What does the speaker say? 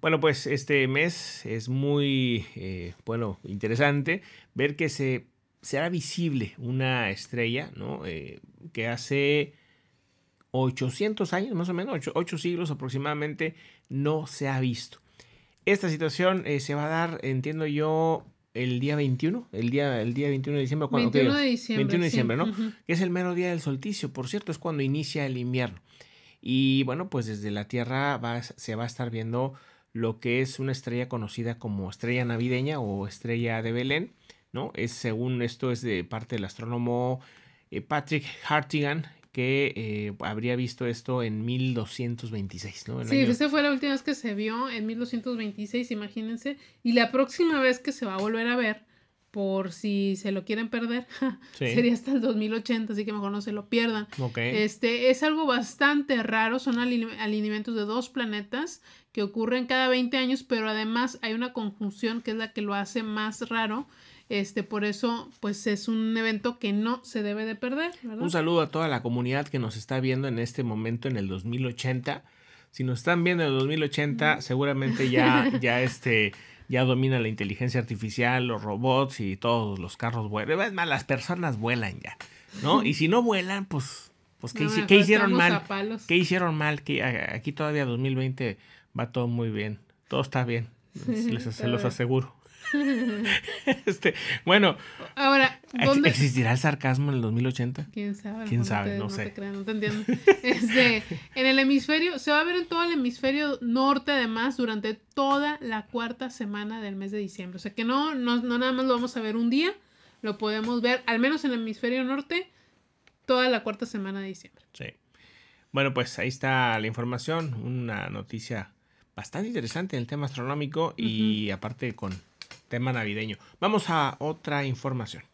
Bueno, pues este mes es muy, eh, bueno, interesante ver que se, hará visible una estrella, ¿no? Eh, que hace 800 años, más o menos, 8, siglos aproximadamente, no se ha visto. Esta situación eh, se va a dar, entiendo yo, el día 21, el día, día 21 de diciembre. cuando 21 de diciembre. de diciembre, ¿no? Que es el mero día del solsticio, por cierto, es cuando inicia el invierno. Y bueno, pues desde la Tierra se va a estar viendo lo que es una estrella conocida como estrella navideña o estrella de Belén, ¿no? Es según esto es de parte del astrónomo eh, Patrick Hartigan que eh, habría visto esto en 1226, ¿no? sí, esa fue la última vez que se vio en 1226, imagínense, y la próxima vez que se va a volver a ver por si se lo quieren perder. Sería hasta el 2080, así que mejor no se lo pierdan. Este es algo bastante raro, son alineamientos de dos planetas que ocurren cada 20 años, pero además hay una conjunción que es la que lo hace más raro. Este, por eso, pues es un evento que no se debe de perder. Un saludo a toda la comunidad que nos está viendo en este momento en el 2080. Si nos están viendo en el 2080, seguramente ya, ya este, ya domina la inteligencia artificial, los robots y todos los carros vuelan. más, las personas vuelan ya, ¿no? Y si no vuelan, pues, pues ¿qué, hicieron mal? ¿Qué hicieron mal? Que aquí todavía 2020 va todo muy bien, todo está bien, les, se los aseguro. este, bueno, ahora ¿existirá el sarcasmo en el 2080? Quién sabe. Quién sabe, no, te, entiendo. Este, en el hemisferio, se va a ver en todo el hemisferio norte, además, durante toda la cuarta semana del mes de diciembre. O sea que no, no, no nada más lo vamos a ver un día, lo podemos ver, al menos en el hemisferio norte, toda la cuarta semana de diciembre. Sí. Bueno, pues ahí está la información, una noticia bastante interesante en el tema astronómico y aparte con tema navideño. Vamos a otra información.